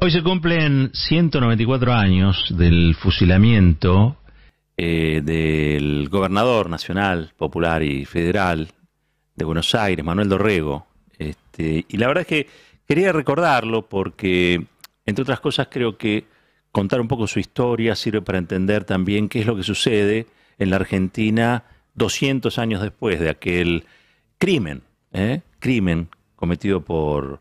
Hoy se cumplen 194 años del fusilamiento eh, del gobernador nacional, popular y federal de Buenos Aires, Manuel Dorrego. Este, y la verdad es que quería recordarlo porque, entre otras cosas, creo que contar un poco su historia sirve para entender también qué es lo que sucede en la Argentina 200 años después de aquel crimen, ¿eh? crimen cometido por,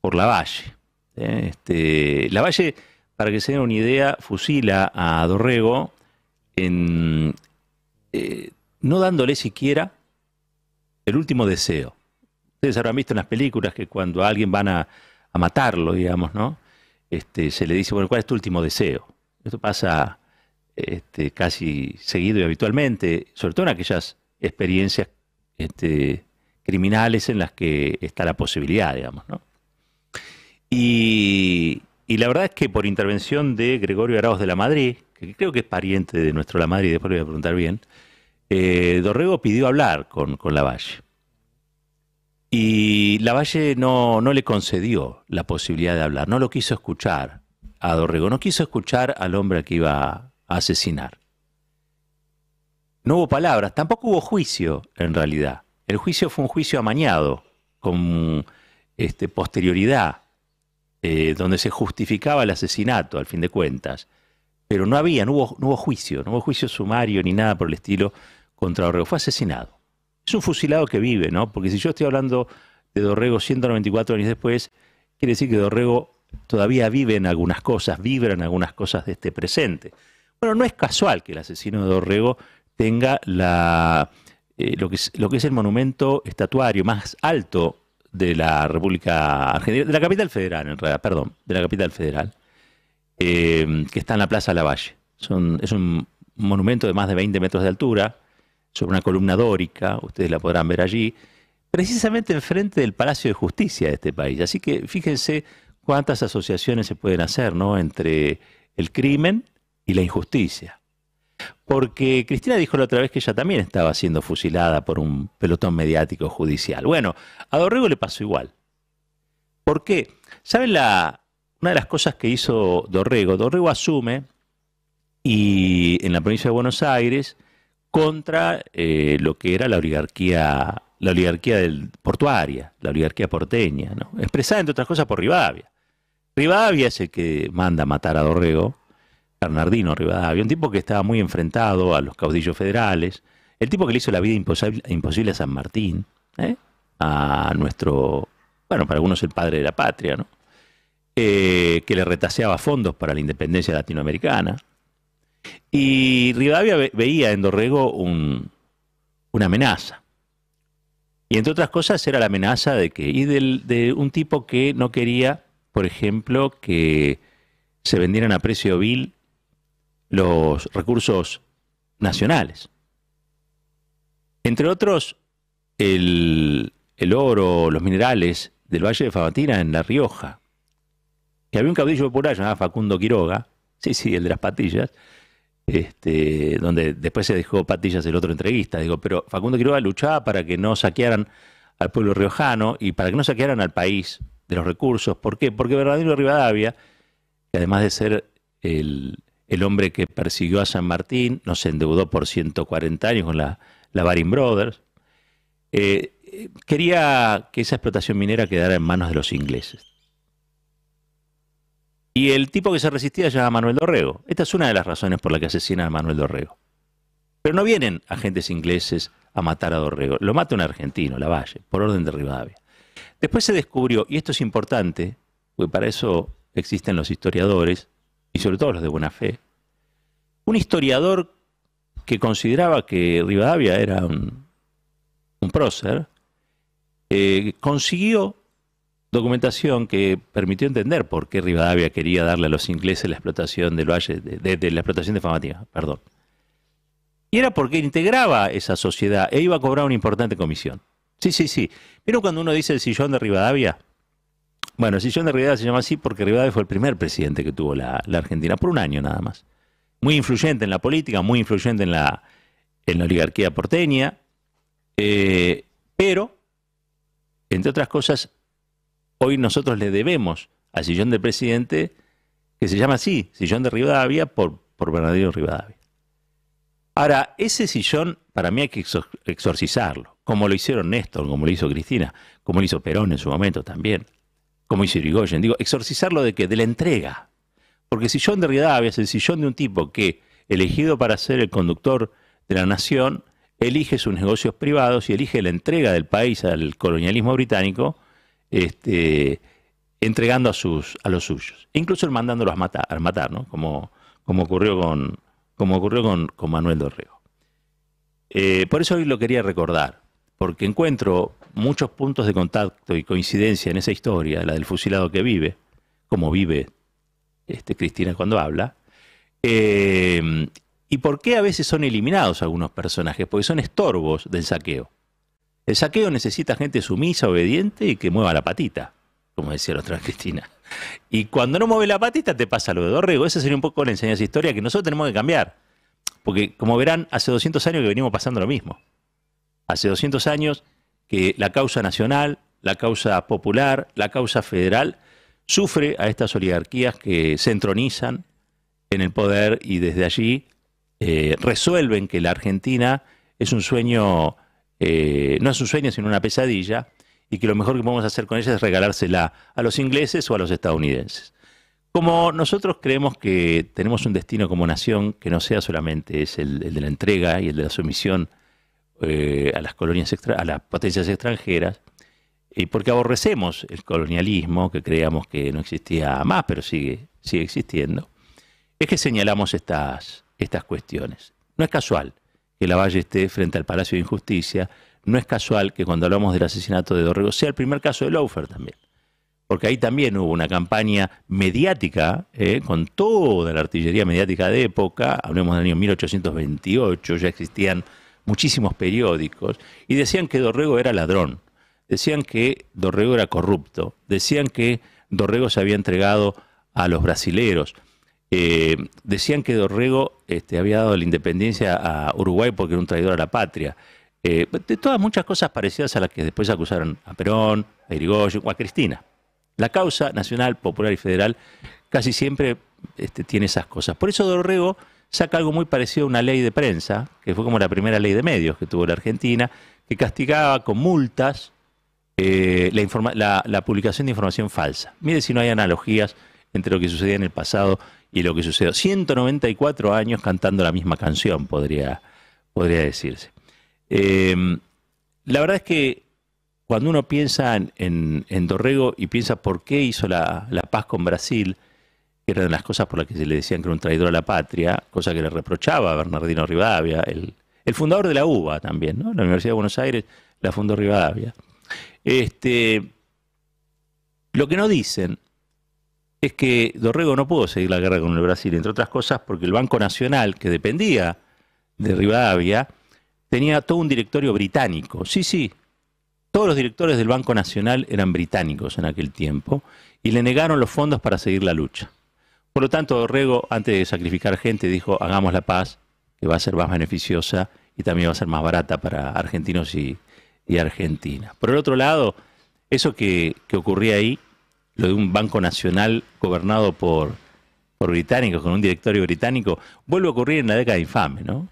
por Lavalle. ¿eh? Este, Lavalle, para que se den una idea, fusila a Dorrego en, eh, no dándole siquiera el último deseo. Ustedes habrán visto en las películas que cuando a alguien van a, matarlo, digamos, ¿no? Este, se le dice, bueno, ¿cuál es tu último deseo? Esto pasa este, casi seguido y habitualmente, sobre todo en aquellas experiencias este, criminales en las que está la posibilidad, digamos, ¿no? Y y la verdad es que por intervención de Gregorio Arauz de la Madrid, que creo que es pariente de nuestro La Madrid, después le voy a preguntar bien, eh, Dorrego pidió hablar con, Lavalle. Y Lavalle no, no le concedió la posibilidad de hablar, no lo quiso escuchar a Dorrego, no quiso escuchar al hombre que iba a asesinar. No hubo palabras, tampoco hubo juicio en realidad. El juicio fue un juicio amañado, con este, posterioridad eh, donde se justificaba el asesinato, al fin de cuentas. Pero no había, no hubo, juicio, no hubo juicio sumario ni nada por el estilo contra Dorrego. Fue asesinado. Es un fusilado que vive, ¿no? Porque si yo estoy hablando de Dorrego 194 años después, quiere decir que Dorrego todavía vive en algunas cosas, vibran en algunas cosas de este presente. Bueno, no es casual que el asesino de Dorrego tenga eh, lo que es el monumento estatuario más alto de la República Argentina, de la capital federal, en realidad, perdón, de la capital federal, eh, que está en la Plaza Lavalle. Son, es un monumento de más de 20 metros de altura, sobre una columna dórica, ustedes la podrán ver allí, precisamente enfrente del Palacio de Justicia de este país. Así que fíjense cuántas asociaciones se pueden hacer ¿no? entre el crimen y la injusticia porque Cristina dijo la otra vez que ella también estaba siendo fusilada por un pelotón mediático judicial. Bueno, a Dorrego le pasó igual. ¿Por qué? ¿Saben la, una de las cosas que hizo Dorrego? Dorrego asume y en la provincia de Buenos Aires contra eh, lo que era la oligarquía, la oligarquía del, portuaria, la oligarquía porteña, ¿no? expresada entre otras cosas por Rivadavia. Rivadavia es el que manda a matar a Dorrego Bernardino Rivadavia, un tipo que estaba muy enfrentado a los caudillos federales, el tipo que le hizo la vida imposible, a San Martín, ¿eh? a nuestro, bueno, para algunos el padre de la patria, eh, que le retaseaba fondos para la independencia latinoamericana. Y Rivadavia veía en Dorrego una amenaza. Y entre otras cosas era la amenaza de que, y de un tipo que no quería, por ejemplo, que se vendieran a precio vil los recursos nacionales. Entre otros, el, oro, los minerales del Valle de Fabatina en La Rioja. Que había un caudillo popular llamado Facundo Quiroga, sí, sí, el de las patillas, este, donde después se dejó patillas el otro entrevista, digo, pero Facundo Quiroga luchaba para que no saquearan al pueblo riojano y para que no saquearan al país de los recursos. ¿Por qué? Porque verdadero Rivadavia, que además de ser el el hombre que persiguió a San Martín, nos endeudó por 140 años con la, la Baring Brothers. Eh, quería que esa explotación minera quedara en manos de los ingleses. Y el tipo que se resistía se llamaba Manuel Dorrego. Esta es una de las razones por la que asesinan a Manuel Dorrego. Pero no vienen agentes ingleses a matar a Dorrego. Lo mata un argentino, Lavalle, por orden de Rivadavia. Después se descubrió, y esto es importante, porque para eso existen los historiadores, y sobre todo los de buena fe, un historiador que consideraba que Rivadavia era un, prócer, eh, consiguió documentación que permitió entender por qué Rivadavia quería darle a los ingleses la explotación del valle, de, la explotación de Famatina, perdón. Y era porque integraba esa sociedad e iba a cobrar una importante comisión. Sí, sí, sí. Pero cuando uno dice el sillón de Rivadavia, bueno, Sillón de Rivadavia se llama así porque Rivadavia fue el primer presidente que tuvo la, Argentina, por un año nada más. Muy influyente en la política, muy influyente en la, en la oligarquía porteña, eh, pero, entre otras cosas, hoy nosotros le debemos al Sillón de Presidente, que se llama así, Sillón de Rivadavia, por, por Rivadavia. Ahora, ese sillón para mí hay que exorcizarlo, como lo hicieron Néstor, como lo hizo Cristina, como lo hizo Perón en su momento también como hizo Rigoyen, digo, exorcizarlo de qué? De la entrega. Porque el sillón de realidad es el sillón de un tipo que, elegido para ser el conductor de la nación, elige sus negocios privados y elige la entrega del país al colonialismo británico, este, entregando a, sus, a los suyos, e Incluso incluso mandándolos a matar, a matar como, como ocurrió con, como ocurrió con, Manuel Dorrego. Eh, por eso hoy lo quería recordar, porque encuentro muchos puntos de contacto y coincidencia en esa historia, la del fusilado que vive, como vive este, Cristina cuando habla, eh, y por qué a veces son eliminados algunos personajes, porque son estorbos del saqueo. El saqueo necesita gente sumisa, obediente y que mueva la patita, como decía la otra Cristina. Y cuando no mueve la patita te pasa lo de Dorrego. Esa sería un poco la enseñanza de historia que nosotros tenemos que cambiar. Porque como verán, hace 200 años que venimos pasando lo mismo hace 200 años que la causa nacional, la causa popular, la causa federal, sufre a estas oligarquías que se entronizan en el poder y desde allí eh, resuelven que la Argentina es un sueño, eh, no es un sueño sino una pesadilla, y que lo mejor que podemos hacer con ella es regalársela a los ingleses o a los estadounidenses. Como nosotros creemos que tenemos un destino como nación que no sea solamente el, el de la entrega y el de la sumisión eh, a las colonias extra, a las potencias extranjeras, y porque aborrecemos el colonialismo, que creíamos que no existía más, pero sigue, sigue existiendo, es que señalamos estas, estas cuestiones. No es casual que la esté frente al Palacio de Injusticia, no es casual que cuando hablamos del asesinato de Dorrego sea el primer caso de Laufer también, porque ahí también hubo una campaña mediática, eh, con toda la artillería mediática de época, hablemos del año 1828, ya existían muchísimos periódicos y decían que Dorrego era ladrón, decían que Dorrego era corrupto, decían que Dorrego se había entregado a los brasileros. Eh, decían que Dorrego este, había dado la independencia a Uruguay porque era un traidor a la patria. Eh, de todas muchas cosas parecidas a las que después acusaron a Perón, a Irigoyen a Cristina. La causa nacional, popular y federal casi siempre este, tiene esas cosas. Por eso Dorrego saca algo muy parecido a una ley de prensa, que fue como la primera ley de medios que tuvo la Argentina, que castigaba con multas eh, la, publicación de información falsa. Mire si no hay analogías entre lo que sucedía en el pasado y lo que sucedió. 194 años cantando la misma canción, podría, podría decirse. Em, la verdad es que cuando uno piensa en, en, Dorrego y piensa por qué hizo la, la paz con Brasil, que eran las cosas por las que se le decían que era un traidor a la patria, cosa que le reprochaba a Bernardino Rivadavia, el, fundador de la UBA también, La Universidad de Buenos Aires la fundó Rivadavia. Este, lo que no dicen es que Dorrego no pudo seguir la guerra con el Brasil, entre otras cosas porque el Banco Nacional, que dependía de Rivadavia, tenía todo un directorio británico. Sí, sí, todos los directores del Banco Nacional eran británicos en aquel tiempo y le negaron los fondos para seguir la lucha. Por lo tanto, Rego, antes de sacrificar gente, dijo, hagamos la paz, que va a ser más beneficiosa y también va a ser más barata para argentinos y, argentinas. Por el otro lado, eso que, ocurría ahí, lo de un banco nacional gobernado por, británicos, con un directorio británico, vuelve a ocurrir en la década infame, ¿no?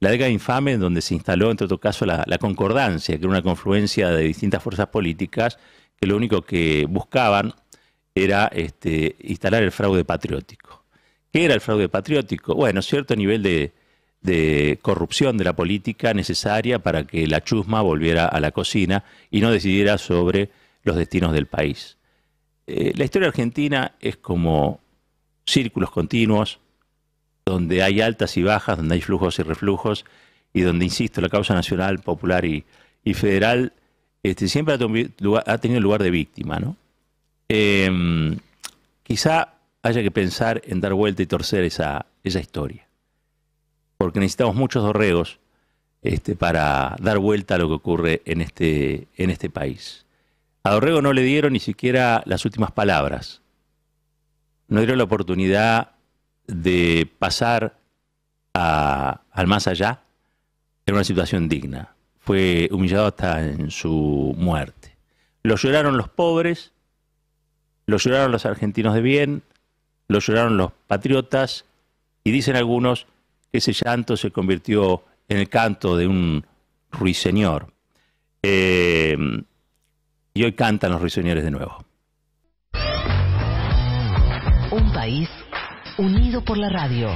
La década infame en donde se instaló, entre otros casos, la, la concordancia, que era una confluencia de distintas fuerzas políticas que lo único que buscaban era este, instalar el fraude patriótico. ¿Qué era el fraude patriótico? Bueno, cierto nivel de, corrupción de la política necesaria para que la chusma volviera a la cocina y no decidiera sobre los destinos del país. Eh, la historia argentina es como círculos continuos, donde hay altas y bajas, donde hay flujos y reflujos, y donde, insisto, la causa nacional, popular y, federal este, siempre ha, ha tenido lugar de víctima, ¿no? Em, quizá haya que pensar en dar vuelta y torcer esa, esa historia. Porque necesitamos muchos dorregos este, para dar vuelta a lo que ocurre en este, en este país. A Dorrego no le dieron ni siquiera las últimas palabras. No dieron la oportunidad de pasar al más allá en una situación digna. Fue humillado hasta en su muerte. Lo lloraron los pobres lo lloraron los argentinos de bien, lo lloraron los patriotas y dicen algunos que ese llanto se convirtió en el canto de un ruiseñor. Eh, y hoy cantan los ruiseñores de nuevo. Un país unido por la radio.